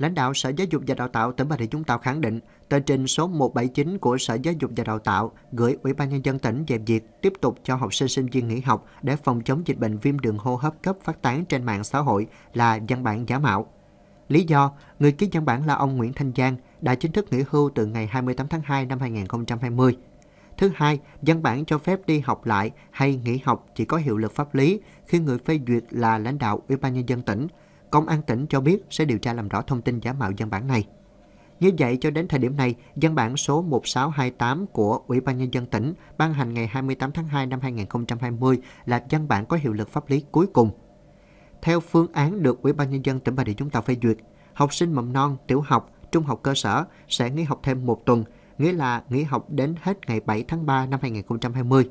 lãnh đạo Sở Giáo dục và Đào tạo tỉnh Bà Rịa Vũng Tàu khẳng định tờ trình số 179 của Sở Giáo dục và Đào tạo gửi Ủy ban Nhân dân tỉnh về việc tiếp tục cho học sinh sinh viên nghỉ học để phòng chống dịch bệnh viêm đường hô hấp cấp phát tán trên mạng xã hội là văn bản giả mạo. Lý do, người ký văn bản là ông Nguyễn Thanh Giang đã chính thức nghỉ hưu từ ngày 28 tháng 2 năm 2020. Thứ hai, văn bản cho phép đi học lại hay nghỉ học chỉ có hiệu lực pháp lý khi người phê duyệt là lãnh đạo Ủy ban Nhân dân tỉnh, Công an tỉnh cho biết sẽ điều tra làm rõ thông tin giả mạo văn bản này. Như vậy, cho đến thời điểm này, văn bản số 1628 của Ủy ban Nhân dân tỉnh ban hành ngày 28 tháng 2 năm 2020 là văn bản có hiệu lực pháp lý cuối cùng. Theo phương án được Ủy ban Nhân dân tỉnh Bà Rịa Vũng Tàu phê duyệt, học sinh mầm non, tiểu học, trung học cơ sở sẽ nghỉ học thêm một tuần, nghĩa là nghỉ học đến hết ngày 7 tháng 3 năm 2020.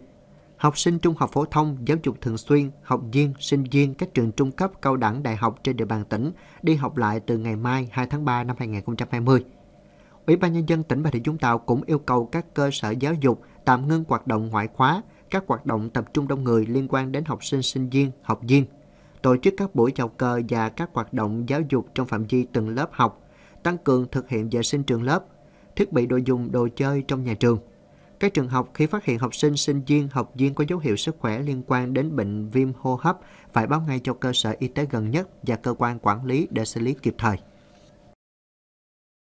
Học sinh trung học phổ thông, giáo dục thường xuyên, học viên, sinh viên các trường trung cấp cao đẳng đại học trên địa bàn tỉnh đi học lại từ ngày mai 2 tháng 3 năm 2020. Ủy ban Nhân dân tỉnh Bà Rịa Vũng Tàu cũng yêu cầu các cơ sở giáo dục tạm ngưng hoạt động ngoại khóa, các hoạt động tập trung đông người liên quan đến học sinh, sinh viên, học viên, tổ chức các buổi chào cờ và các hoạt động giáo dục trong phạm vi từng lớp học, tăng cường thực hiện vệ sinh trường lớp, thiết bị đồ dùng, đồ chơi trong nhà trường các trường học khi phát hiện học sinh, sinh viên, học viên có dấu hiệu sức khỏe liên quan đến bệnh viêm hô hấp phải báo ngay cho cơ sở y tế gần nhất và cơ quan quản lý để xử lý kịp thời.